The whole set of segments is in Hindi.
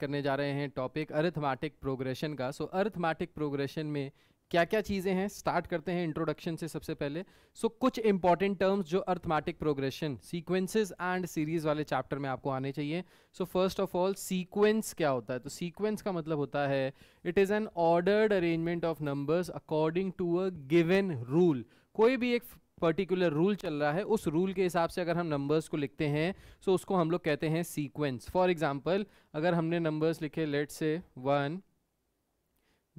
करने जा रहे हैं टॉपिक अर्थमैटिक प्रोग्रेशन का सो अर्थमैटिक प्रोग्रेशन में क्या क्या चीज़ें हैं स्टार्ट करते हैं इंट्रोडक्शन से सबसे पहले सो so, कुछ इंपॉर्टेंट टर्म्स जो arithmetic progression sequences and series वाले चैप्टर में आपको आने चाहिए so first of all sequence क्या होता है तो सीक्वेंस का मतलब होता है it is an ordered arrangement of numbers according to a given rule कोई भी एक पर्टिकुलर रूल चल रहा है उस रूल के हिसाब से अगर हम नंबर्स को लिखते हैं सो तो उसको हम लोग कहते हैं सीक्वेंस फॉर एग्जांपल अगर हमने नंबर्स लिखे let say one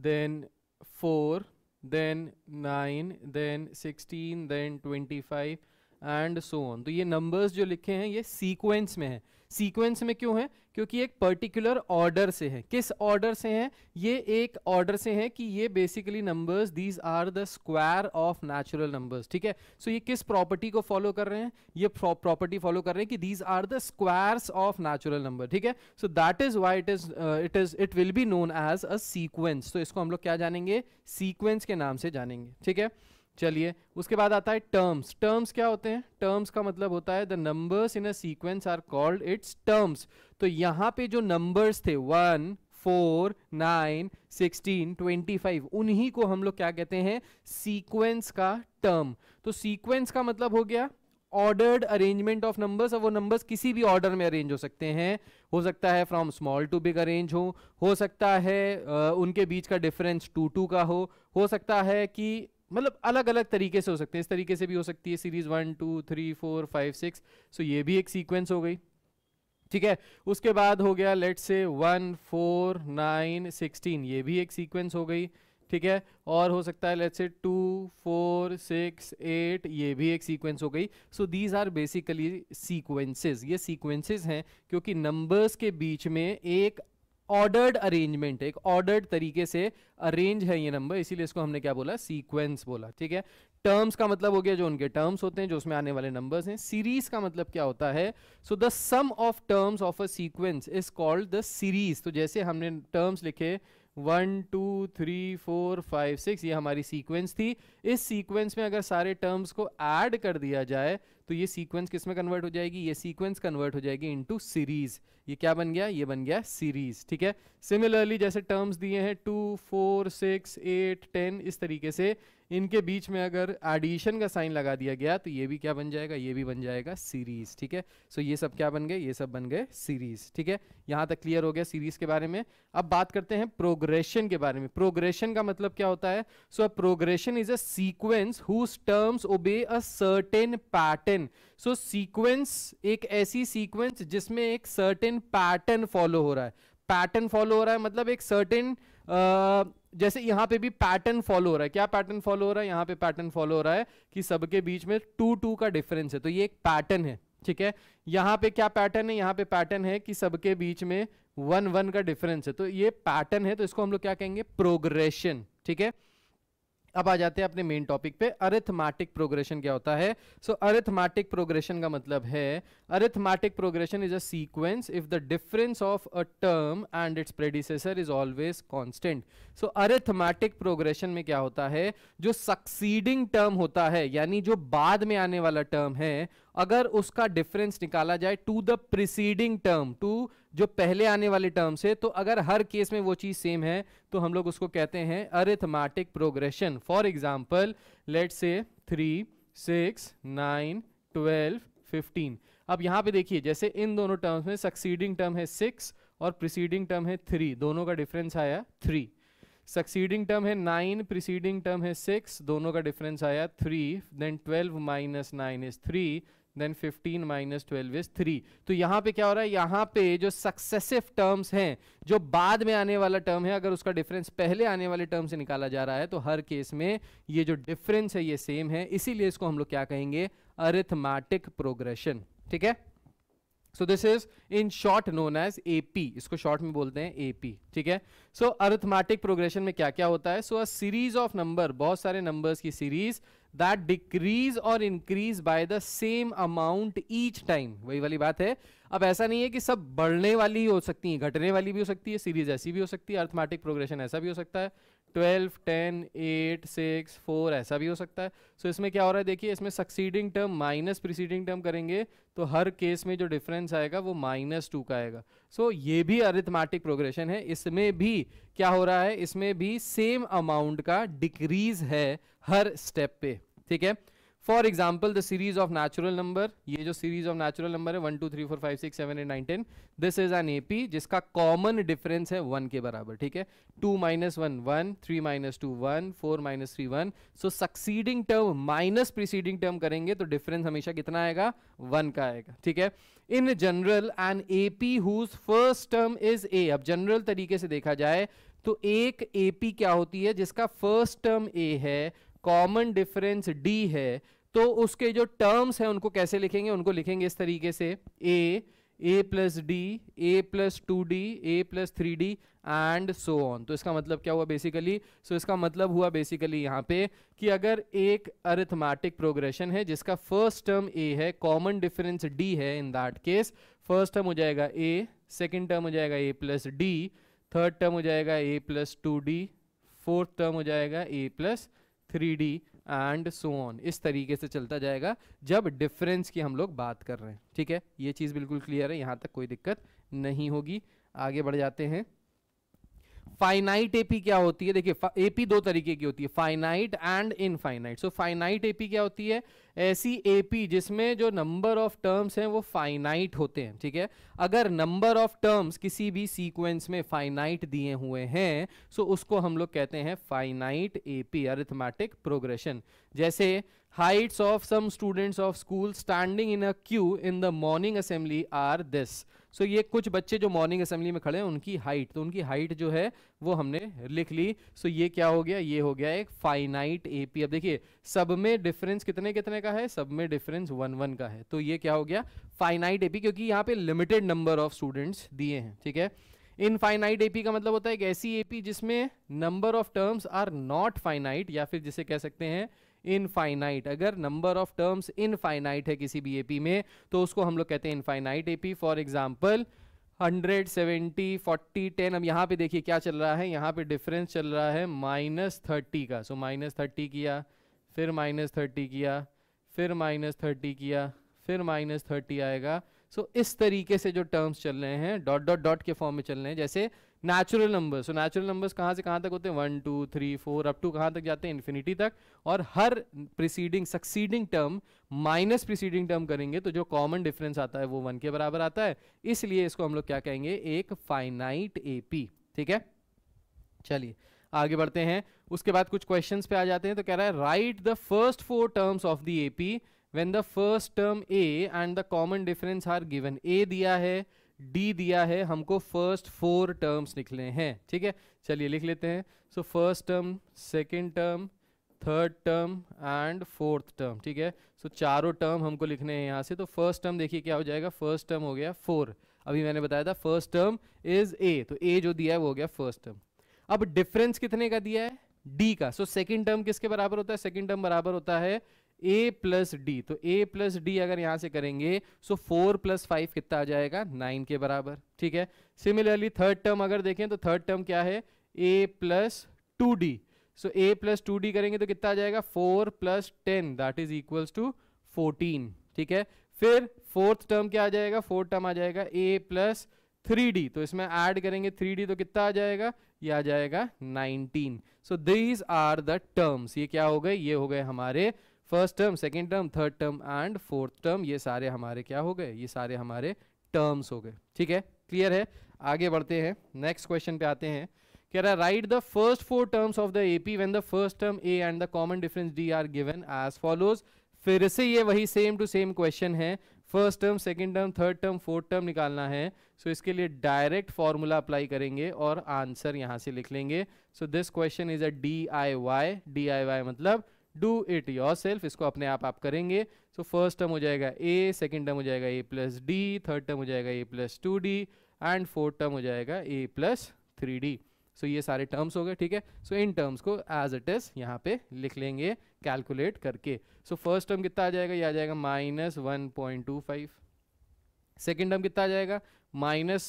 then four then nine then sixteen then twenty five and so on तो ये नंबर्स जो लिखे हैं ये सीक्वेंस में है सीक्वेंस में क्यों है क्योंकि एक पर्टिकुलर ऑर्डर से है किस ऑर्डर से है ये एक ऑर्डर से है कि ये basically numbers these are the square of natural numbers ठीक है सो so ये किस प्रॉपर्टी को फॉलो कर रहे हैं ये प्रॉपर्टी फॉलो कर रहे हैं कि these are the squares of natural number ठीक है so that is why it is it is it will be known as a sequence तो इसको हम लोग क्या जानेंगे सीक्वेंस के नाम से जानेंगे ठीक है चलिए उसके बाद आता है टर्म्स टर्म्स क्या होते हैं टर्म्स का मतलब होता है the numbers in a sequence are called its terms तो यहाँ पे जो नंबर्स थे one four nine sixteen twenty five उन्हीं को हम लोग क्या कहते हैं सीक्वेंस का टर्म तो सीक्वेंस का मतलब हो गया ऑर्डर्ड अरेंजमेंट ऑफ नंबर्स और वो नंबर्स किसी भी ऑर्डर में अरेंज हो सकते हैं हो सकता है from small to big arrange हो हो सकता है उनके बीच का डिफरेंस टू टू का हो हो सकता है कि मतलब अलग अलग तरीके से हो सकते हैं इस तरीके से भी हो सकती है series one two three four five six so ये भी एक सीक्वेंस हो गई ठीक है उसके बाद हो गया late say one four nine sixteen ये भी एक सीक्वेंस हो गई ठीक है और हो सकता है लेट से टू फोर सिक्स एट ये भी एक सीक्वेंस हो गई so these are basically sequences ये सीक्वेंसेस हैं क्योंकि नंबर्स के बीच में एक ऑर्डर्ड अरेंजमेंट है एक ऑर्डर्ड तरीके से अरेंज है ये नंबर इसीलिए इसको हमने क्या बोला सीक्वेंस बोला ठीक है टर्म्स का मतलब हो गया जो उनके टर्म्स होते हैं जो उसमें आने वाले नंबर्स हैं सीरीज का मतलब क्या होता है so the sum of terms of a sequence is called the series तो जैसे हमने टर्म्स लिखे one two three four five six ये हमारी सीक्वेंस थी इस सीक्वेंस में अगर सारे टर्म्स को ऐड कर दिया जाए तो ये सीक्वेंस किस में कन्वर्ट हो जाएगी ये सीक्वेंस कन्वर्ट हो जाएगी इनटू सीरीज ये क्या बन गया ये बन गया सीरीज ठीक है सिमिलरली जैसे टर्म्स दिए हैं two four six eight ten इस तरीके से इनके बीच में अगर एडिशन का साइन लगा दिया गया तो ये भी क्या बन जाएगा ये भी बन जाएगा सीरीज ठीक है सो ये सब क्या बन गए ये सब बन गए सीरीज ठीक है यहाँ तक क्लियर हो गया सीरीज के बारे में अब बात करते हैं प्रोग्रेशन के बारे में प्रोग्रेशन का मतलब क्या होता है so progression is a sequence whose terms obey a certain pattern so sequence एक ऐसी सीक्वेंस जिसमें एक सर्टेन पैटर्न फॉलो हो रहा है पैटर्न फॉलो हो रहा है मतलब एक सर्टेन जैसे यहां पे भी पैटर्न फॉलो हो रहा है क्या पैटर्न फॉलो हो रहा है यहां पे पैटर्न फॉलो हो रहा है कि सबके बीच में टू टू का डिफरेंस है तो ये एक पैटर्न है ठीक है यहां पे क्या पैटर्न है यहां पे पैटर्न है कि सबके बीच में वन वन का डिफरेंस है तो ये पैटर्न है तो इसको हम लोग क्या कहेंगे प्रोग्रेशन ठीक है अब आ जाते हैं अपने मेन टॉपिक पे अरिथमेटिक प्रोग्रेशन क्या होता है सो अरिथमेटिक प्रोग्रेशन का मतलब है arithmetic progression is a sequence if the difference of a term and its predecessor is always constant so arithmetic progression में क्या होता है जो सक्सीडिंग टर्म होता है यानी जो बाद में आने वाला टर्म है अगर उसका डिफरेंस निकाला जाए to the preceding term to जो पहले आने वाले टर्म से तो अगर हर केस में वो चीज़ सेम है तो हम लोग उसको कहते हैं arithmetic progression for example let say three six nine twelve fifteen अब यहाँ पे देखिए जैसे इन दोनों टर्म्स में सक्सीडिंग टर्म है सिक्स और प्रिसीडिंग टर्म है थ्री दोनों का डिफरेंस आया थ्री सक्सीडिंग टर्म है नाइन प्रिसीडिंग टर्म है सिक्स दोनों का डिफरेंस आया three then twelve minus nine is three then 15 minus twelve is three तो यहाँ पे क्या हो रहा है यहाँ पे जो सक्सेसिव टर्म्स हैं जो बाद में आने वाला टर्म है अगर उसका डिफरेंस पहले आने वाले टर्म से निकाला जा रहा है तो हर केस में ये जो डिफरेंस है ये सेम है इसीलिए इसको हम लोग क्या कहेंगे अरिथमेटिक प्रोग्रेशन ठीक है so this is in short known as AP इसको शॉर्ट में बोलते हैं एपी ठीक है सो अर्थमैटिक प्रोग्रेशन में क्या क्या होता है so a series of number बहुत सारे नंबर्स की सीरीज दैट डिक्रीज और increase by the same amount each time वही वाली बात है अब ऐसा नहीं है कि सब बढ़ने वाली हो सकती है घटने वाली भी हो सकती है सीरीज ऐसी भी हो सकती है अर्थमैटिक प्रोग्रेशन ऐसा भी हो सकता है twelve ten eight six four ऐसा भी हो सकता है सो so, इसमें क्या हो रहा है देखिए इसमें succeeding term minus preceding term करेंगे तो हर केस में जो डिफरेंस आएगा वो माइनस टू का आएगा सो so, ये भी अरिथमेटिक प्रोग्रेशन है इसमें भी क्या हो रहा है इसमें भी सेम अमाउंट का डिक्रीज है हर स्टेप पे ठीक है for example the series of natural number ये जो सीरीज ऑफ नेचुरल नंबर है one two three four five six seven eight nine ten this is an AP जिसका कॉमन डिफरेंस है वन के बराबर ठीक है two minus one one three minus two one four minus three one so succeeding term minus preceding term करेंगे तो डिफरेंस हमेशा कितना आएगा वन का आएगा ठीक है in general an P whose first term is a अब जनरल तरीके से देखा जाए तो एक ए पी क्या होती है जिसका फर्स्ट टर्म ए है कॉमन डिफरेंस डी है तो उसके जो टर्म्स हैं उनको कैसे लिखेंगे उनको लिखेंगे इस तरीके से a a plus d a plus two d a plus three d and so on तो इसका मतलब क्या हुआ बेसिकली सो so इसका मतलब हुआ बेसिकली यहाँ पे कि अगर एक अरिथमेटिक प्रोग्रेशन है जिसका फर्स्ट टर्म ए है कॉमन डिफरेंस डी है in that case first term हो जाएगा ए सेकेंड टर्म हो जाएगा a plus d third term हो जाएगा a plus two d fourth term हो जाएगा a plus three d and so on इस तरीके से चलता जाएगा जब डिफरेंस की हम लोग बात कर रहे हैं ठीक है ये चीज़ बिल्कुल क्लियर है यहाँ तक कोई दिक्कत नहीं होगी आगे बढ़ जाते हैं फाइनाइट एपी क्या होती है देखिए एपी दो तरीके की होती है finite and infinite so finite AP क्या होती है ऐसी एपी जिसमें जो नंबर ऑफ टर्म्स हैं वो फाइनाइट होते हैं ठीक है अगर नंबर ऑफ टर्म्स किसी भी सीक्वेंस में फाइनाइट दिए हुए हैं सो so उसको हम लोग कहते हैं फाइनाइट एपी अरिथमेटिक प्रोग्रेशन जैसे heights of some students of school standing in a queue in the morning assembly are this so ये कुछ बच्चे जो मॉर्निंग असेंबली में खड़े हैं उनकी हाइट तो उनकी हाइट जो है वो हमने लिख ली सो ये क्या हो गया ये हो गया एक फाइनाइट एपी अब देखिए सब में डिफरेंस कितने कितने का है सब में डिफरेंस वन वन का है तो ये क्या हो गया फाइनाइट एपी क्योंकि यहाँ पे लिमिटेड नंबर ऑफ स्टूडेंट्स दिए हैं ठीक है इनफाइनाइट एपी का मतलब होता है एक ऐसी एपी जिसमें number of terms are not finite या फिर जिसे कह सकते हैं इनफाइनाइट अगर नंबर ऑफ टर्म्स इनफाइनाइट है किसी भी एपी में तो उसको हम लोग कहते हैं इनफाइनाइट एपी फॉर एग्जाम्पल 100, 70, 40, 10 अब यहाँ पे देखिए क्या चल रहा है यहाँ पे डिफरेंस चल रहा है माइनस थर्टी का सो माइनस थर्टी किया फिर माइनस थर्टी किया फिर माइनस थर्टी किया फिर माइनस थर्टी आएगा सो so, इस तरीके से जो टर्म्स चल रहे हैं डॉट डॉट डॉट के फॉर्म में चल रहे हैं जैसे natural number so natural numbers कहाँ से कहाँ तक होते हैं one two three four up to कहाँ तक जाते हैं इन्फिनिटी तक और हर preceding succeeding term minus preceding term करेंगे तो जो कॉमन डिफरेंस आता है वो वन के बराबर आता है इसलिए इसको हम लोग क्या कहेंगे एक फाइनाइट ए ठीक है चलिए आगे बढ़ते हैं उसके बाद कुछ क्वेश्चन पे आ जाते हैं तो कह रहा है write the first four terms of the P when the first term a and the common difference are given a दिया है डी दिया है हमको फर्स्ट फोर टर्म्स निकले हैं ठीक है चलिए लिख लेते हैं so first term second term third term and fourth term ठीक है सो so, चारों टर्म हमको लिखने हैं यहाँ से तो फर्स्ट टर्म देखिए क्या हो जाएगा फर्स्ट टर्म हो गया फोर अभी मैंने बताया था फर्स्ट टर्म इज ए तो ए जो दिया है वो हो गया फर्स्ट टर्म अब डिफरेंस कितने का दिया है डी का सो सेकेंड टर्म किसके बराबर होता है सेकेंड टर्म बराबर होता है ए प्लस डी तो ए प्लस डी अगर यहां से करेंगे सो फोर प्लस फाइव कितना आ जाएगा नाइन के बराबर ठीक है सिमिलरली थर्ड टर्म अगर देखें तो थर्ड टर्म क्या है a plus two d so a plus two d करेंगे तो कितना आ जाएगा four plus ten that is equal to fourteen ठीक है फिर फोर्थ टर्म क्या आ जाएगा फोर्थ टर्म आ जाएगा ए प्लस थ्री डी तो इसमें ऐड करेंगे थ्री डी तो कितना आ जाएगा ये आ जाएगा nineteen so these are the terms ये क्या हो गए ये हो गए हमारे first term second term third term and fourth term ये सारे हमारे क्या हो गए ये सारे हमारे टर्म्स हो गए ठीक है क्लियर है आगे बढ़ते हैं नेक्स्ट क्वेश्चन पे आते हैं कह रहा है write the first four terms of the AP when the first term a and the common difference d are given as follows फिर से ये वही सेम टू सेम क्वेश्चन है first term second term third term fourth term निकालना है सो so इसके लिए डायरेक्ट फॉर्मूला अप्लाई करेंगे और आंसर यहाँ से लिख लेंगे so this question is a D I Y D I Y मतलब डू इट योर सेल्फ इसको अपने आप आप करेंगे सो फर्स्ट टर्म हो जाएगा ए सेकेंड टर्म हो जाएगा a plus d third term हो जाएगा a plus two d and fourth term हो जाएगा a plus three d so ये सारे टर्म्स हो गए ठीक है सो इन टर्म्स को एज इट इज यहाँ पे लिख लेंगे कैलकुलेट करके सो फर्स्ट टर्म कितना आ जाएगा ये आ जाएगा minus one point two five second term कितना आ जाएगा minus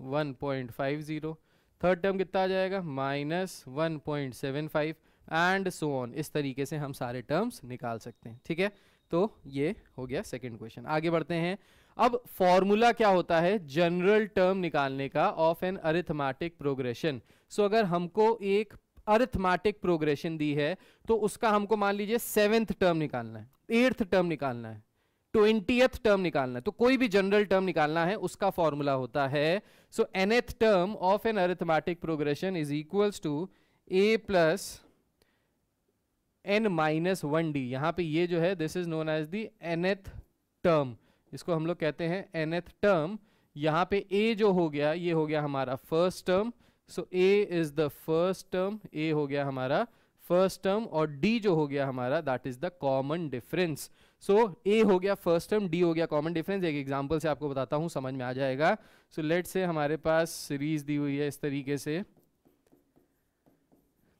one point five zero third term कितना आ जाएगा minus one point seven five and so on इस तरीके से हम सारे टर्म्स निकाल सकते हैं ठीक है तो ये हो गया सेकेंड क्वेश्चन आगे बढ़ते हैं अब फॉर्मूला क्या होता है जनरल टर्म निकालने का of an arithmetic progression so अगर हमको एक अरिथमेटिक प्रोग्रेशन दी है तो उसका हमको मान लीजिए सेवेंथ टर्म निकालना है एट्थ टर्म निकालना है ट्वेंटी टर्म निकालना है तो कोई भी जनरल टर्म निकालना है उसका फॉर्मूला होता है so nth term of an arithmetic progression is equals to a plus n minus one d यहाँ पे ये जो है this is known as the nth term इसको हम लोग कहते हैं एनथ टर्म यहाँ पे ए जो हो गया ये हो गया हमारा first term so a is the first term a हो गया हमारा फर्स्ट टर्म और डी जो हो गया हमारा that is the common difference so a हो गया फर्स्ट टर्म डी हो गया कॉमन डिफरेंस एक एग्जाम्पल से आपको बताता हूँ समझ में आ जाएगा सो so, लेट से हमारे पास सीरीज दी हुई है इस तरीके से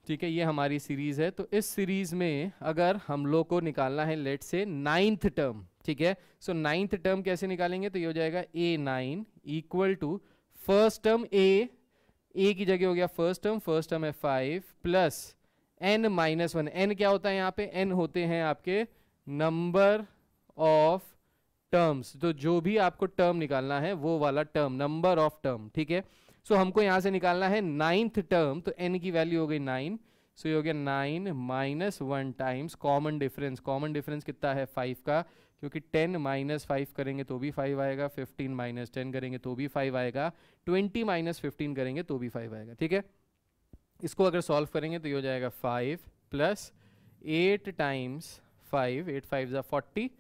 ठीक है ये हमारी सीरीज है तो इस सीरीज में अगर हम लोग को निकालना है लेट से नाइन्थ टर्म ठीक है सो नाइन्थ टर्म कैसे निकालेंगे तो ये हो जाएगा a nine equal to first term a a की जगह हो गया फर्स्ट टर्म फर्स्ट टर्म है five plus n minus one n क्या होता है यहाँ पे एन होते हैं आपके नंबर ऑफ टर्म्स तो जो भी आपको टर्म निकालना है वो वाला टर्म नंबर ऑफ टर्म ठीक है सो so, हमको यहां से निकालना है नाइन्थ टर्म तो एन की वैल्यू हो गई नाइन सो ये हो गया nine minus one times common difference common difference कितना है फाइव का क्योंकि टेन माइनस फाइव करेंगे तो भी फाइव आएगा फिफ्टीन माइनस टेन करेंगे तो भी फाइव आएगा ट्वेंटी माइनस फिफ्टीन करेंगे तो भी फाइव आएगा ठीक है इसको अगर सॉल्व करेंगे तो ये हो जाएगा five plus eight times five eight five जो फोर्टी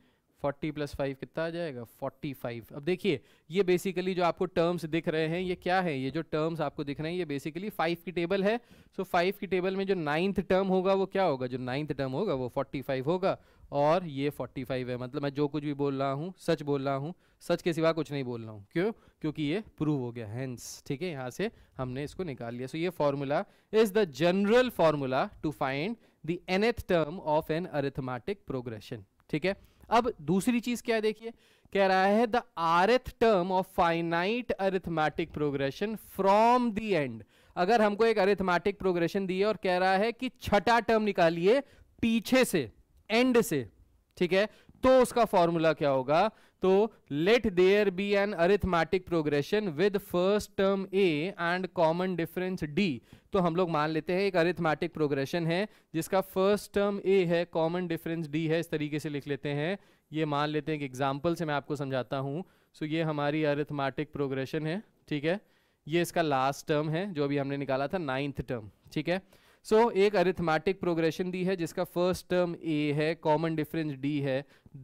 फोर्टी प्लस फाइव कितना आ जाएगा फोर्टी फाइव अब देखिए ये बेसिकली जो आपको टर्म्स दिख रहे हैं ये क्या है ये जो टर्म्स आपको दिख रहे हैं ये बेसिकली फाइव की टेबल है सो so, फाइव की टेबल में जो नाइन्थ टर्म होगा वो क्या होगा जो नाइन्थ टर्म होगा वो फोर्टी फाइव होगा और ये फोर्टी फाइव है मतलब मैं जो कुछ भी बोल रहा हूँ सच बोल रहा हूँ सच के सिवा कुछ नहीं बोल रहा हूँ क्यों क्योंकि ये प्रूव हो गया हैंस ठीक है यहाँ से हमने इसको निकाल लिया सो so, ये formula is the general formula to find the nth term of an arithmetic progression ठीक है अब दूसरी चीज क्या देखिए कह रहा है the rth term of finite arithmetic progression from the end अगर हमको एक अरिथमेटिक प्रोग्रेशन दी है और कह रहा है कि छठा टर्म निकालिए पीछे से एंड से ठीक है तो उसका फॉर्मूला क्या होगा तो let there be an arithmetic progression with first term a and common difference d तो हम लोग मान लेते हैं एक अरिथमेटिक प्रोग्रेशन है जिसका फर्स्ट टर्म ए है कॉमन डिफरेंस डी है इस तरीके से लिख लेते हैं ये मान लेते हैं एक एग्जाम्पल से मैं आपको समझाता हूँ सो ये हमारी अरिथमेटिक प्रोग्रेशन है ठीक है ये इसका लास्ट टर्म है जो अभी हमने निकाला था नाइन्थ टर्म ठीक है सो so, एक अरिथमेटिक प्रोग्रेशन दी है जिसका फर्स्ट टर्म ए है कॉमन डिफरेंस डी है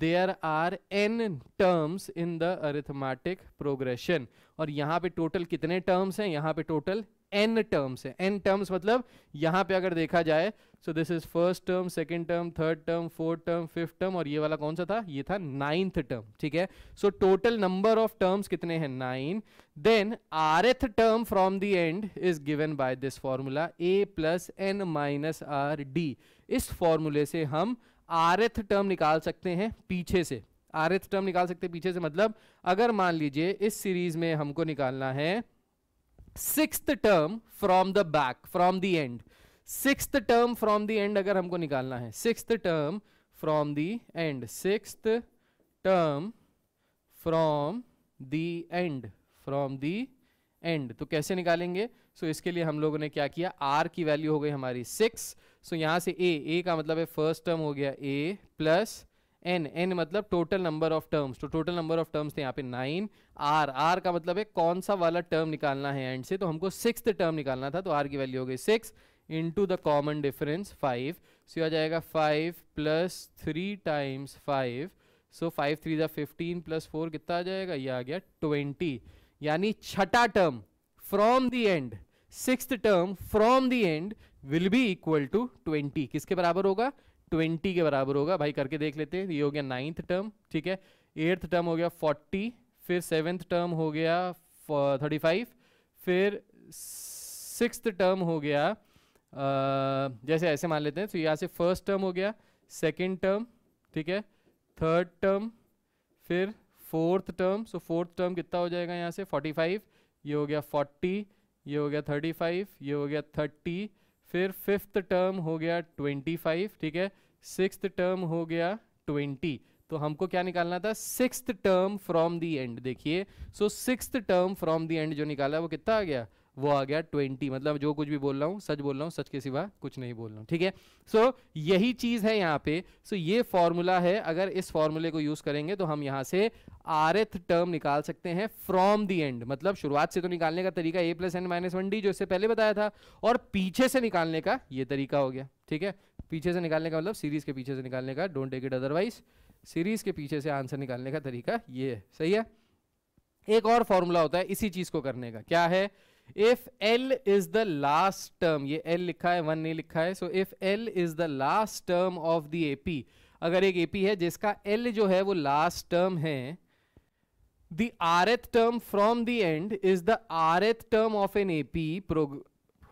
there are n terms in the arithmetic progression और यहाँ पे टोटल कितने टर्म्स हैं यहाँ पे टोटल एन टर्म्स है एन टर्म्स मतलब यहां पे अगर देखा जाए so this is first term second term third term fourth term fifth term और ये वाला कौन सा था ये था नाइन्थ टर्म ठीक है so total number of terms कितने हैं nine then rth term from the end is given by this formula a plus n minus r d इस फॉर्मूले से हम आर एथ टर्म निकाल सकते हैं पीछे से आर एथ टर्म निकाल सकते हैं पीछे से मतलब अगर मान लीजिए इस सीरीज में हमको निकालना है sixth term from the back from the end sixth term from the end अगर हमको निकालना है sixth term from the end sixth term from the end from the end तो कैसे निकालेंगे सो so, इसके लिए हम लोगों ने क्या किया आर की वैल्यू हो गई हमारी सिक्स सो so, यहां से ए ए का मतलब है फर्स्ट टर्म हो गया ए प्लस एन एन मतलब टोटल नंबर ऑफ टर्म्स तो टोटल नंबर ऑफ टर्म्स थे यहाँ पे नाइन आर आर का मतलब है कौन सा वाला टर्म निकालना है एंड से तो हमको सिक्स टर्म निकालना था तो आर की वैल्यू हो गई six into the common difference five so आ जाएगा five plus three times five so five three ज़ा फिफ्टीन प्लस फोर कितना आ जाएगा ये आ गया ट्वेंटी यानी छठा term from the end six term from the end will be equal to twenty किसके बराबर होगा ट्वेंटी के बराबर होगा भाई करके देख लेते हैं ये हो गया नाइन्थ टर्म ठीक है एट्थ टर्म हो गया फोर्टी फिर सेवेंथ टर्म हो गया थर्टी फाइव फिर सिक्स टर्म हो गया आ, जैसे ऐसे मान लेते हैं तो यहाँ से फर्स्ट टर्म हो गया सेकेंड टर्म ठीक है थर्ड टर्म फिर fourth term so fourth term कितना हो जाएगा यहाँ से फोर्टी फाइव ये हो गया फोर्टी ये हो गया थर्टी फाइव ये हो गया थर्टी फिर फिफ्थ टर्म हो गया ट्वेंटी फाइव ठीक है सिक्स टर्म हो गया ट्वेंटी तो हमको क्या निकालना था six term from the end देखिए so six term from the end जो निकाला वो कितना आ गया वो आ गया ट्वेंटी मतलब जो कुछ भी बोल रहा हूँ सच बोल रहा हूँ सच के सिवा कुछ नहीं बोल रहा हूँ ठीक है सो so, यही चीज़ है यहाँ पे सो so, ये फॉर्मूला है अगर इस फॉर्मूले को यूज़ करेंगे तो हम यहाँ से आरथ टर्म निकाल सकते हैं फ्रॉम दी एंड मतलब शुरुआत से तो निकालने का तरीका a plus n minus one d जो इससे पहले बताया था और पीछे से निकालने का ये तरीका हो गया ठीक है पीछे से निकालने का मतलब सीरीज के पीछे से निकालने का don't take it otherwise series के पीछे से आंसर निकालने का तरीका ये है सही है एक और फॉर्मूला होता है इसी चीज को करने का क्या है if l is the last term ये एल लिखा है वन नहीं लिखा है so if l is the last term of the AP अगर एक एपी है जिसका एल जो है वो लास्ट टर्म है the rth term from the end is the rth term of an AP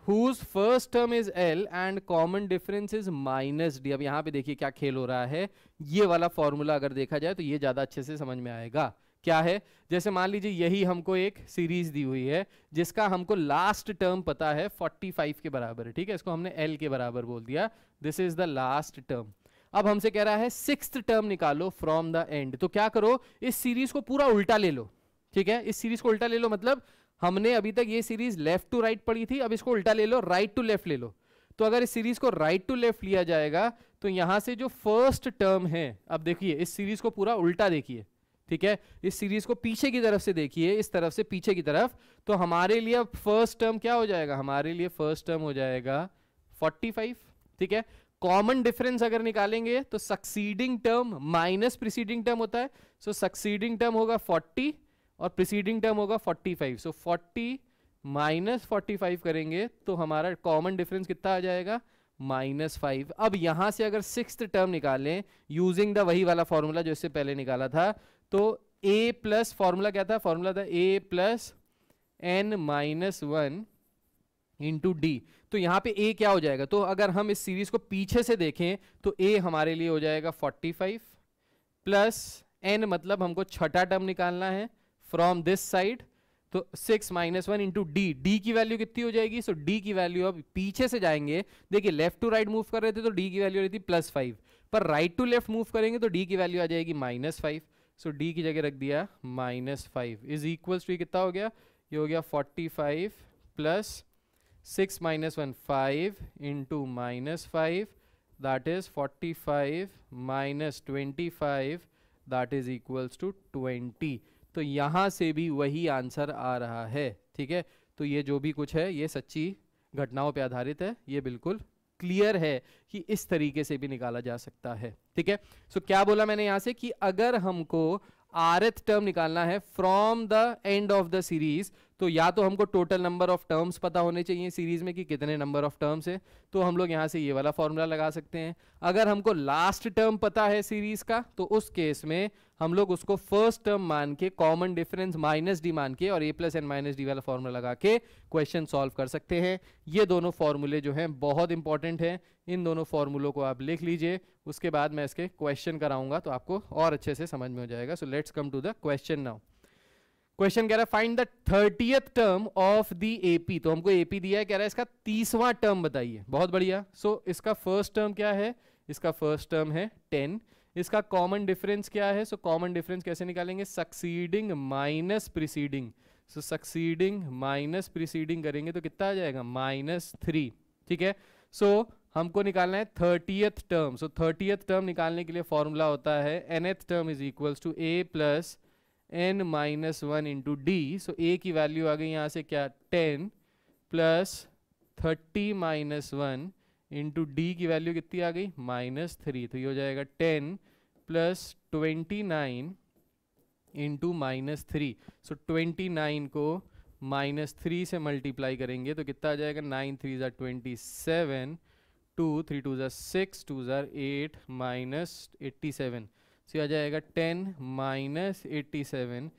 whose first term is l and common difference is minus d अब यहाँ पे देखिए क्या खेल हो रहा है ये वाला फॉर्मूला अगर देखा जाए तो ये ज़्यादा अच्छे से समझ में आएगा क्या है जैसे मान लीजिए यही हमको एक सीरीज दी हुई है जिसका हमको लास्ट टर्म पता है 45 के बराबर ठीक है इसको हमने एल के बराबर बोल दिया this is the last term अब हमसे कह रहा है सिक्स टर्म निकालो फ्रॉम द एंड तो क्या करो इस सीरीज को पूरा उल्टा ले लो ठीक है इस सीरीज को उल्टा ले लो मतलब हमने अभी तक ये सीरीज लेफ्ट टू राइट पढ़ी थी अब इसको उल्टा ले लो राइट टू लेफ्ट ले लो तो अगर इस सीरीज को राइट टू लेफ्ट लिया जाएगा तो यहां से जो फर्स्ट टर्म है अब देखिए इस सीरीज को पूरा उल्टा देखिए ठीक है इस सीरीज को पीछे की तरफ से देखिए इस तरफ से पीछे की तरफ तो हमारे लिए फर्स्ट टर्म क्या हो जाएगा हमारे लिए फर्स्ट टर्म हो जाएगा 45 ठीक है कॉमन डिफरेंस अगर निकालेंगे तो succeeding term minus preceding term होता है सो सक्सीडिंग टर्म होगा फोर्टी और प्रिसीडिंग टर्म होगा 45 सो so 40 माइनस फोर्टी करेंगे तो हमारा कॉमन डिफरेंस कितना आ जाएगा माइनस फाइव अब यहाँ से अगर सिक्स टर्म निकालें यूजिंग द वही वाला फॉर्मूला जो इससे पहले निकाला था तो ए प्लस फॉर्मूला क्या था फॉर्मूला था a plus n minus one into d तो यहाँ पे ए क्या हो जाएगा तो अगर हम इस सीरीज को पीछे से देखें तो ए हमारे लिए हो जाएगा 45 प्लस एन मतलब हमको छठा टर्म निकालना है फ्रॉम दिस साइड तो six minus one into d d की वैल्यू कितनी हो जाएगी सो so, डी की वैल्यू अब पीछे से जाएंगे देखिए लेफ्ट टू राइट मूव कर रहे थे तो डी की वैल्यू रही थी प्लस फाइव पर राइट टू लेफ्ट मूव करेंगे तो डी की वैल्यू आ जाएगी माइनस फाइव सो डी की जगह रख दिया minus five is equals to कितना हो गया ये हो गया forty five plus six minus one five into minus five that is forty five minus twenty five that is equals to twenty तो यहाँ से भी वही आंसर आ रहा है ठीक है तो ये जो भी कुछ है ये सच्ची घटनाओं पर आधारित है ये बिल्कुल क्लियर है कि इस तरीके से भी निकाला जा सकता है ठीक है सो क्या बोला मैंने यहाँ से कि अगर हमको आरथ टर्म निकालना है from the end of the series तो या तो हमको टोटल नंबर ऑफ टर्म्स पता होने चाहिए सीरीज में कि कितने नंबर ऑफ टर्म्स है तो हम लोग यहाँ से ये वाला फॉर्मूला लगा सकते हैं अगर हमको लास्ट टर्म पता है सीरीज का तो उस केस में हम लोग उसको फर्स्ट टर्म मान के कॉमन डिफरेंस माइनस डी मान के और a plus and minus d वाला फॉर्मूला लगा के क्वेश्चन सॉल्व कर सकते हैं ये दोनों फॉर्मूले जो हैं बहुत इंपॉर्टेंट हैं इन दोनों फॉर्मूलों को आप लिख लीजिए उसके बाद मैं इसके क्वेश्चन कराऊंगा तो आपको और अच्छे से समझ में हो जाएगा so let's come to the question now question कह रहा है find the thirtieth term of the AP तो हमको एपी दिया है कह रहा है इसका तीसवां टर्म बताइए बहुत बढ़िया सो so, इसका फर्स्ट टर्म क्या है इसका फर्स्ट टर्म है टेन इसका कॉमन डिफरेंस क्या है सो कॉमन डिफरेंस कैसे निकालेंगे succeeding minus preceding so succeeding minus preceding करेंगे तो कितना आ जाएगा माइनस थ्री ठीक है सो so, हमको निकालना है thirtieth term so thirtieth term निकालने के लिए फॉर्मूला होता है nth term is equals to a plus n minus one into d so a की वैल्यू आ गई यहाँ से क्या ten plus thirty minus one into d की वैल्यू कितनी आ गई माइनस थ्री तो ये हो जाएगा ten plus twenty nine into minus three so twenty nine को माइनस थ्री से मल्टीप्लाई करेंगे तो कितना आ जाएगा नाइन थ्री ज़ा twenty seven two three two ज़ार सिक्स टू ज़ार eight minus eighty seven so आ जाएगा ten minus eighty seven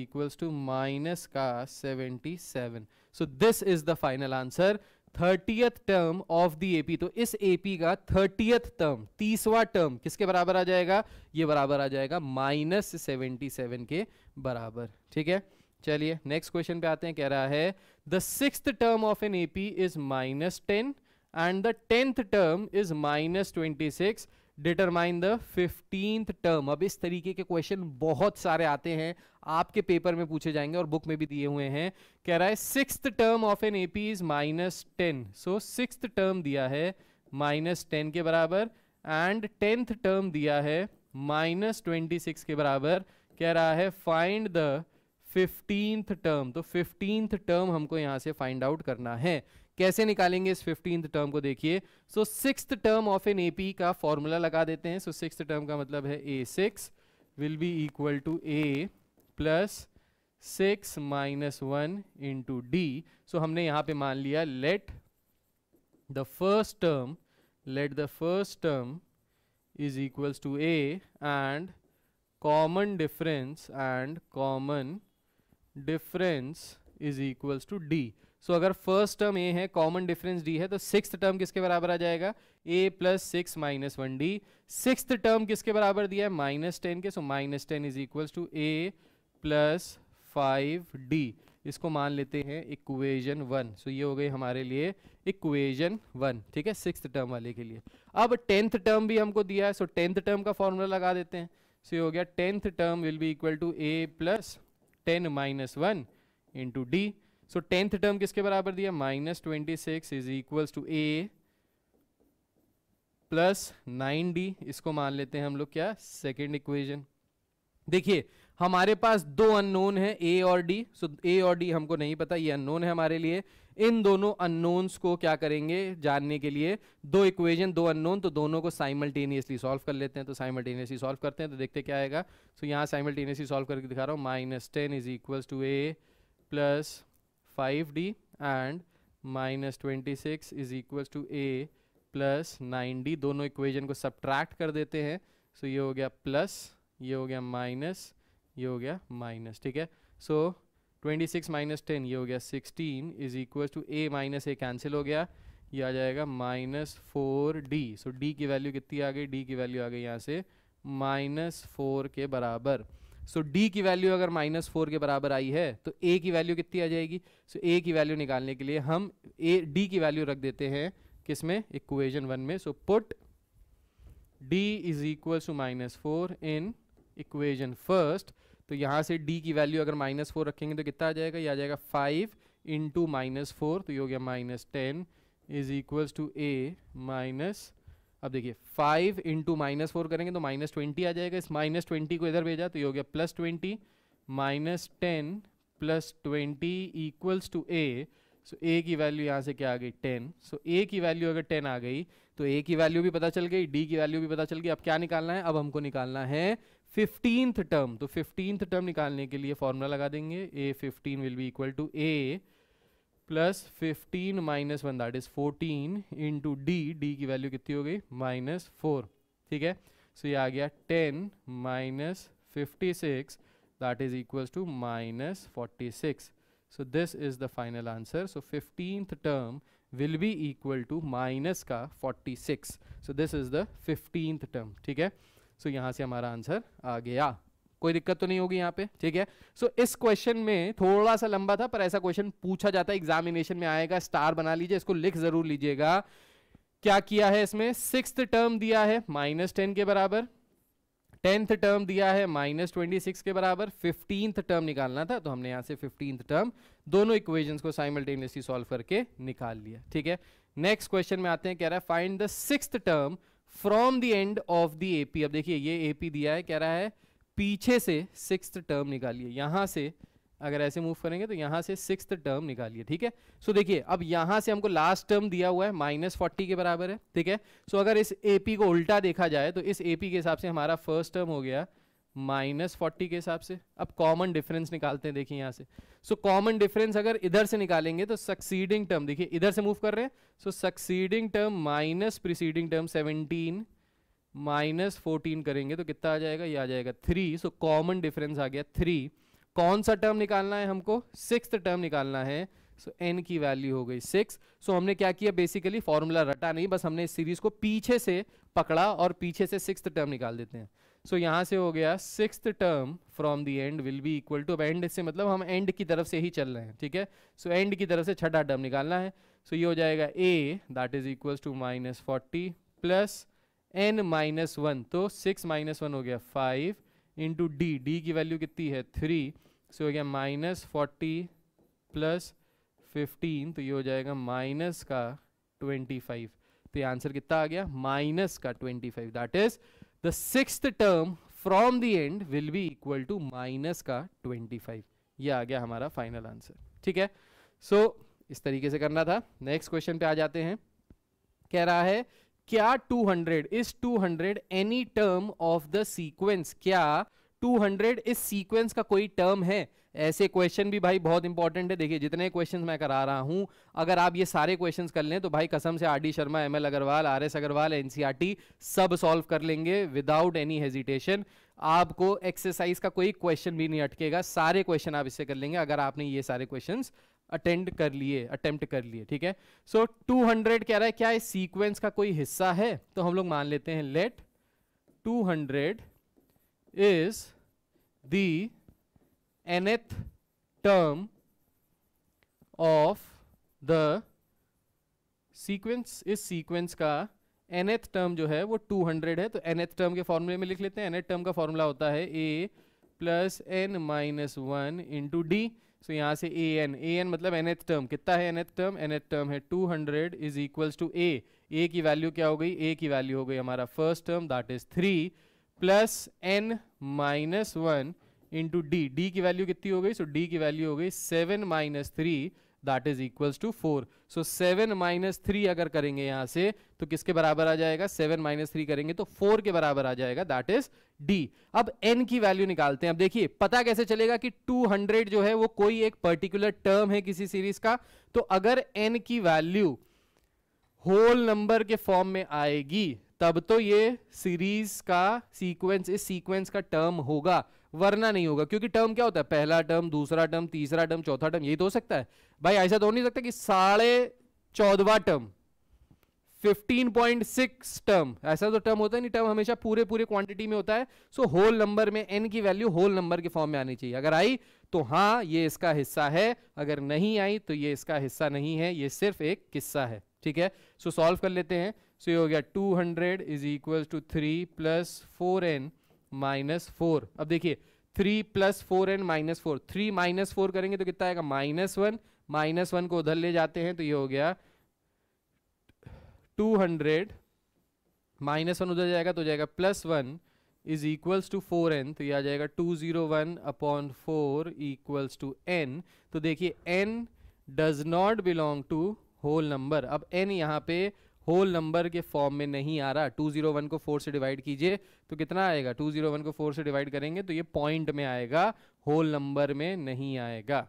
equals to minus का seventy seven so this is the final answer thirtieth term of the AP तो इस एपी का थर्टियथ टर्म तीसवा टर्म किसके बराबर आ जाएगा ये बराबर आ जाएगा माइनस सेवेंटी के बराबर ठीक है चलिए नेक्स्ट क्वेश्चन पे आते हैं कह रहा है the six term of an AP is minus ten and the 10th term is minus 26 determine the fifteenth term अब इस तरीके के क्वेश्चन बहुत सारे आते हैं आपके पेपर में पूछे जाएंगे और बुक में भी दिए हुए हैं कह रहा है six term of an AP is minus ten so six term दिया है माइनस टेन के बराबर एंड टेंथ टर्म दिया है माइनस ट्वेंटी सिक्स के बराबर कह रहा है फाइंड द फिफ्टींथ टर्म तो फिफ्टींथ टर्म हमको यहाँ से फाइंड आउट करना है कैसे निकालेंगे इस फिफ्टींथ टर्म को देखिए so six term of an AP का फॉर्मूला लगा देते हैं सो सिक्स टर्म का मतलब है a six will be equal to a plus six minus one into d so हमने यहाँ पे मान लिया let the first term let the first term is equals to a and common difference and common difference is equals to d so so, अगर फर्स्ट टर्म ए है कॉमन डिफरेंस डी है तो सिक्स टर्म किसके बराबर आ जाएगा a plus six minus one d six term किसके बराबर दिया है माइनस टेन के so minus ten is equal to a plus five d इसको मान लेते हैं इक्वेजन वन सो ये हो गई हमारे लिए इक्वेजन वन ठीक है सिक्स टर्म वाले के लिए अब टेंथ टर्म भी हमको दिया है सो टेंथ टर्म का फॉर्मूला लगा देते हैं सो so, ये हो गया tenth term will be equal to a plus ten minus one into d so tenth term किसके बराबर दिया minus twenty six is equal to a plus nine d इसको मान लेते हैं हम लोग क्या सेकेंड इक्वेजन देखिए हमारे पास दो अननोन है ए और डी सो ए और डी हमको नहीं पता ये अननोन है हमारे लिए इन दोनों अननोन्स को क्या करेंगे जानने के लिए दो इक्वेशन दो अननोन तो दोनों को साइमल्टेनियसली सॉल्व कर लेते हैं तो साइमल्टेनियसली सॉल्व करते हैं तो देखते क्या आएगा सो so, यहाँ साइमल्टेनियसली सॉल्व करके दिखा रहा हूँ minus ten is equals to a plus five d and minus twenty six is equal to a plus nine d दोनों इक्वेजन को सब्ट्रैक्ट कर देते हैं सो so ये हो गया प्लस ये हो गया माइनस ये हो गया माइनस ठीक है so twenty six minus ten ये हो गया sixteen is equal to a minus a cancel हो गया ये आ जाएगा minus four d so d की वैल्यू कितनी आ गई डी की वैल्यू आ गई यहाँ से माइनस फोर के बराबर सो so, डी की वैल्यू अगर माइनस फोर के बराबर आई है तो ए की वैल्यू कितनी आ जाएगी सो so, ए की वैल्यू निकालने के लिए हम ए डी की वैल्यू रख देते हैं किस में इक्वेशन वन में so put d is equal to minus four in equation first तो यहाँ से डी की वैल्यू अगर माइनस फोर रखेंगे तो कितना आ जाएगा ये आ जाएगा five into minus four तो ये हो गया minus ten is equal to a minus अब देखिए फाइव इंटू माइनस फोर करेंगे तो माइनस ट्वेंटी आ जाएगा इस माइनस ट्वेंटी को इधर भेजा तो ये हो गया plus twenty minus ten plus twenty equals to a so a की वैल्यू यहाँ से क्या आ गई टेन सो ए की वैल्यू अगर टेन आ गई तो ए की वैल्यू भी पता चल गई डी की वैल्यू भी पता चल गई अब क्या निकालना है अब हमको निकालना है फिफ्टींथ टर्म तो फिफ्टींथ टर्म निकालने के लिए फॉर्मूला लगा देंगे a fifteen will be equal to a plus fifteen minus one that is fourteen into d d की वैल्यू कितनी हो गई माइनस फोर ठीक है सो ये आ गया ten minus fifty six that is equals to minus forty six so this is the final answer so 15th term will be equal to minus का 46 so this is the fifteenth term ठीक है so यहाँ से हमारा आंसर आ गया कोई दिक्कत तो नहीं होगी यहाँ पे ठीक है सो so, इस क्वेश्चन में थोड़ा सा लंबा था पर ऐसा क्वेश्चन पूछा जाता है एग्जामिनेशन में आएगा स्टार बना लीजिए इसको लिख जरूर लीजिएगा क्या किया है इसमें सिक्स टर्म दिया है माइनस टेन के बराबर टेंथ टर्म दिया है माइनस ट्वेंटी सिक्स के बराबर फिफ्टींथ टर्म निकालना था तो हमने यहां से फिफ्टींथ टर्म दोनों इक्वेशंस को साइमल्टेनियसली सॉल्व करके निकाल लिया ठीक है नेक्स्ट क्वेश्चन में आते हैं कह रहा है find the six term from the end of the AP अब देखिए ये एपी दिया है कह रहा है पीछे से सिक्स टर्म निकालिए यहां से अगर ऐसे मूव करेंगे तो यहां से सिक्स टर्म निकालिए ठीक है सो so, देखिए अब यहां से हमको लास्ट टर्म दिया हुआ है माइनस फोर्टी के बराबर है ठीक है सो so, अगर इस एपी को उल्टा देखा जाए तो इस एपी के हिसाब से हमारा फर्स्ट टर्म हो गया माइनस फोर्टी के हिसाब से अब कॉमन डिफरेंस निकालते हैं देखिए यहां से सो कॉमन डिफरेंस अगर इधर से निकालेंगे तो सक्सीडिंग टर्म देखिए इधर से मूव कर रहे हैं so succeeding term minus preceding term seventeen minus fourteen करेंगे तो कितना आ जाएगा ये आ जाएगा थ्री सो कॉमन डिफरेंस आ गया थ्री कौन सा टर्म निकालना है हमको सिक्स टर्म निकालना है सो so, एन की वैल्यू हो गई सिक्स सो so, हमने क्या किया बेसिकली फॉर्मूला रटा नहीं बस हमने इस सीरीज को पीछे से पकड़ा और पीछे से सिक्स टर्म निकाल देते हैं सो so, यहाँ से हो गया six term from the end will be equal to and से मतलब हम एंड की तरफ से ही चल रहे हैं ठीक है सो so, एंड की तरफ से छठा टर्म निकालना है सो so, ये हो जाएगा a that is equal to minus forty plus n minus one तो सिक्स माइनस वन हो गया फाइव इंटू डी डी की वैल्यू कितनी है थ्री सो हो गया माइनस फोर्टी प्लस फिफ्टीन तो ये हो जाएगा माइनस का ट्वेंटी फाइव तो ये आंसर कितना आ गया माइनस का twenty five that is the six term from the end will be equal to minus का ट्वेंटी फाइव ये आ गया हमारा फाइनल आंसर ठीक है सो so, इस तरीके से करना था नेक्स्ट क्वेश्चन पे आ जाते हैं कह रहा है क्या 200 is hundred any term of the sequence क्या 200 इस सीक्वेंस का कोई टर्म है ऐसे क्वेश्चन भी भाई बहुत इंपॉर्टेंट है देखिए जितने क्वेश्चन मैं करा रहा हूं अगर आप ये सारे क्वेश्चन कर लें तो भाई कसम से R D Sharma M L Agarwal R S Agarwal NCERT सब सॉल्व कर लेंगे विदाउट एनी हेजिटेशन आपको एक्सरसाइज का कोई क्वेश्चन भी नहीं अटकेगा सारे क्वेश्चन आप इससे कर लेंगे अगर आपने ये सारे क्वेश्चन अटेंड कर लिए अटेम्प्ट कर लिए ठीक है सो so, 200 कह रहा है क्या इस सीक्वेंस का कोई हिस्सा है तो हम लोग मान लेते हैं let 200 is the nth term of the sequence इस सीक्वेंस का एनेथ टर्म जो है वो 200 है तो एनेथ टर्म के फॉर्मूले में लिख लेते हैं एनेथ टर्म का फॉर्मूला होता है a plus n minus one into d so so, यहाँ से ए एन ए एन मतलब एन एथ टर्म कितना है nth term nth term है two hundred is equals to a a की वैल्यू क्या हो गई ए की वैल्यू हो गई हमारा first term that is three plus n minus one into d d की वैल्यू कितनी हो गई सो so, डी की वैल्यू हो गई seven minus three that is equals to four so seven minus three अगर करेंगे यहां से तो किसके बराबर आ जाएगा सेवन माइनस थ्री करेंगे तो फोर के बराबर आ जाएगा दैट इज डी अब एन की वैल्यू निकालते हैं अब देखिए पता कैसे चलेगा कि टू हंड्रेड जो है वो कोई एक पर्टिकुलर टर्म है किसी सीरीज का तो अगर एन की वैल्यू होल नंबर के फॉर्म में आएगी तब तो ये सीरीज का सीक्वेंस इस सीक्वेंस का टर्म होगा वरना नहीं होगा क्योंकि टर्म क्या होता है पहला टर्म दूसरा टर्म तीसरा टर्म चौथा टर्म यही तो हो सकता है भाई ऐसा तो नहीं सकता कि साढ़े चौदवा टर्म 15.6 टर्म ऐसा तो टर्म होता है नहीं टर्म हमेशा पूरे पूरे क्वांटिटी में होता है सो होल नंबर में एन की वैल्यू होल नंबर के फॉर्म में आनी चाहिए अगर आई तो हाँ ये इसका हिस्सा है अगर नहीं आई तो ये इसका हिस्सा नहीं है ये सिर्फ एक किस्सा है ठीक है सो so, सॉल्व कर लेते हैं सो so, ये हो गया 200 hundred is equal to three plus four n minus four अब देखिए three plus four and minus four three minus four करेंगे तो कितना आएगा माइनस वन माइनस वन को उधर ले जाते हैं तो ये हो गया टू हंड्रेड माइनस वन उधर जाएगा तो जाएगा plus one is equals to four n तो ये आ जाएगा two zero one upon four equals to n तो देखिए n does not belong to whole number अब एन यहाँ पे होल नंबर के फॉर्म में नहीं आ रहा 201 को 4 से डिवाइड कीजिए तो कितना आएगा 201 को 4 से डिवाइड करेंगे तो ये पॉइंट में आएगा होल नंबर में नहीं आएगा